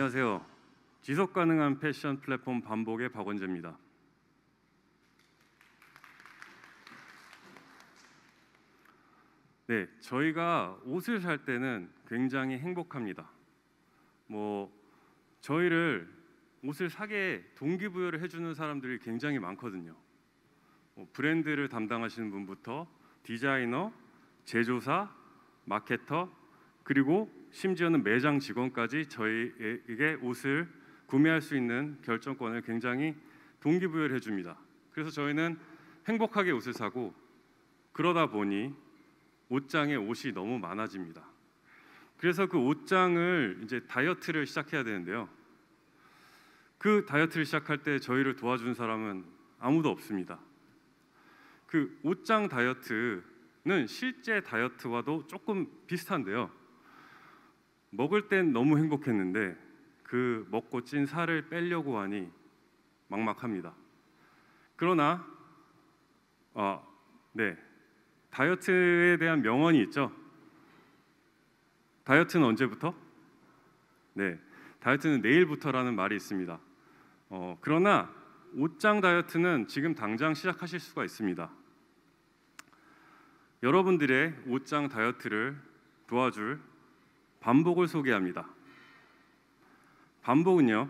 안녕하세요. 지속 가능한 패션 플랫폼 반복의 박원재입니다. 네, 저희가 옷을 살 때는 굉장히 행복합니다. 뭐 저희를 옷을 사게 동기부여를 해주는 사람들이 굉장히 많거든요. 뭐 브랜드를 담당하시는 분부터 디자이너, 제조사, 마케터, 그리고 심지어는 매장 직원까지 저희에게 옷을 구매할 수 있는 결정권을 굉장히 동기부여를 해줍니다. 그래서 저희는 행복하게 옷을 사고 그러다 보니 옷장에 옷이 너무 많아집니다. 그래서 그 옷장을 이제 다이어트를 시작해야 되는데요. 그 다이어트를 시작할 때 저희를 도와준 사람은 아무도 없습니다. 그 옷장 다이어트는 실제 다이어트와도 조금 비슷한데요. 먹을 땐 너무 행복했는데 그 먹고 찐 살을 빼려고 하니 막막합니다. 그러나 아, 네. 다이어트에 대한 명언이 있죠. 다이어트는 언제부터? 네. 다이어트는 내일부터라는 말이 있습니다. 어, 그러나 옷장 다이어트는 지금 당장 시작하실 수가 있습니다. 여러분들의 옷장 다이어트를 도와줄 반복을 소개합니다. 반복은요.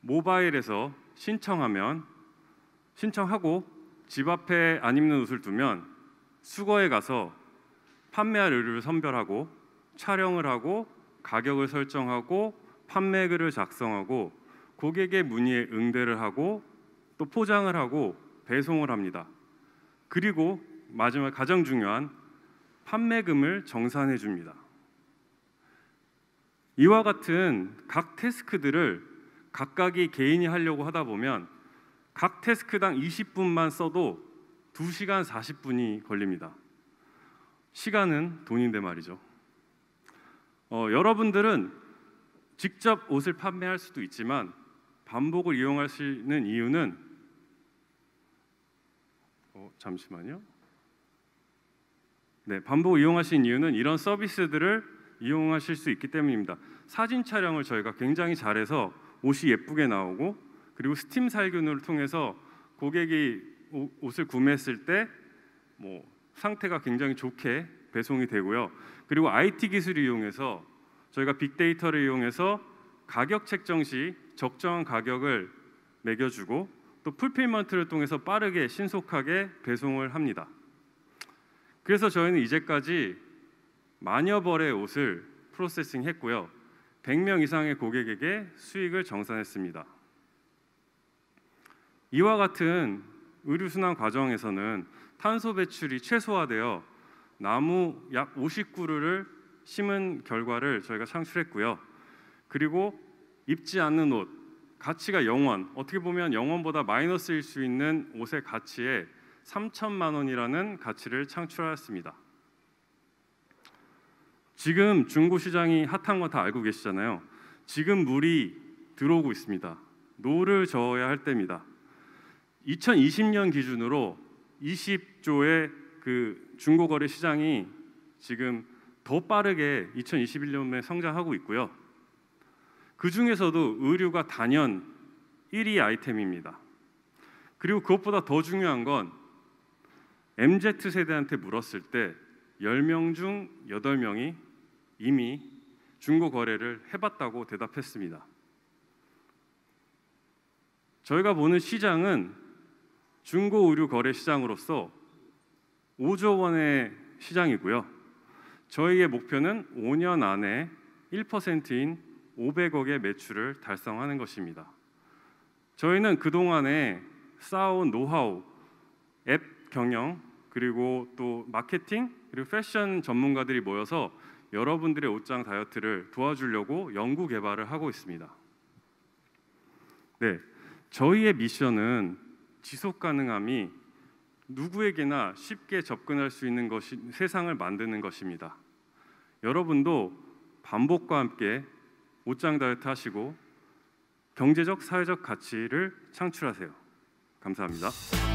모바일에서 신청하면 신청하고 집 앞에 안 입는 옷을 두면 수거에 가서 판매할 의류를 선별하고 촬영을 하고 가격을 설정하고 판매글을 작성하고 고객의 문의에 응대를 하고 또 포장을 하고 배송을 합니다. 그리고 마지막 가장 중요한 판매금을 정산해 줍니다. 이와 같은 각 태스크들을 각각이 개인이 하려고 하다 보면 각 태스크당 20분만 써도 2시간 40분이 걸립니다. 시간은 돈인데 말이죠. 어, 여러분들은 직접 옷을 판매할 수도 있지만 반복을 이용하시는 이유는 어, 잠시만요. 네, 반복 이용하신 이유는 이런 서비스들을 이용하실 수 있기 때문입니다. 사진 촬영을 저희가 굉장히 잘해서 옷이 예쁘게 나오고 그리고 스팀 살균을 통해서 고객이 옷을 구매했을 때뭐 상태가 굉장히 좋게 배송이 되고요. 그리고 IT 기술을 이용해서 저희가 빅데이터를 이용해서 가격 책정 시 적정한 가격을 매겨주고 또 풀필먼트를 통해서 빠르게 신속하게 배송을 합니다. 그래서 저희는 이제까지 마녀 벌의 옷을 프로세싱했고요. 100명 이상의 고객에게 수익을 정산했습니다. 이와 같은 의류 순환 과정에서는 탄소 배출이 최소화되어 나무 약 50그루를 심은 결과를 저희가 창출했고요. 그리고 입지 않는 옷 가치가 영원 어떻게 보면 영원보다 마이너스일 수 있는 옷의 가치에 3천만 원이라는 가치를 창출하였습니다. 지금 중고 시장이 핫한 거 다 알고 계시잖아요. 지금 물이 들어오고 있습니다. 노를 저어야 할 때입니다. 2020년 기준으로 20조의 그 중고 거래 시장이 지금 더 빠르게 2021년에 성장하고 있고요. 그 중에서도 의류가 단연 1위 아이템입니다. 그리고 그것보다 더 중요한 건 MZ 세대한테 물었을 때 10명 중 8명이 이미 중고 거래를 해봤다고 대답했습니다. 저희가 보는 시장은 중고 의류 거래 시장으로서 5조 원의 시장이고요. 저희의 목표는 5년 안에 1%인 500억의 매출을 달성하는 것입니다. 저희는 그동안에 쌓아온 노하우, 앱 경영, 그리고 또 마케팅, 그리고 패션 전문가들이 모여서 여러분들의 옷장 다이어트를 도와주려고 연구 개발을 하고 있습니다. 네, 저희의 미션은 지속 가능함이 누구에게나 쉽게 접근할 수 있는 것이 세상을 만드는 것입니다. 여러분도 반복과 함께 옷장 다이어트 하시고 경제적 사회적 가치를 창출하세요. 감사합니다.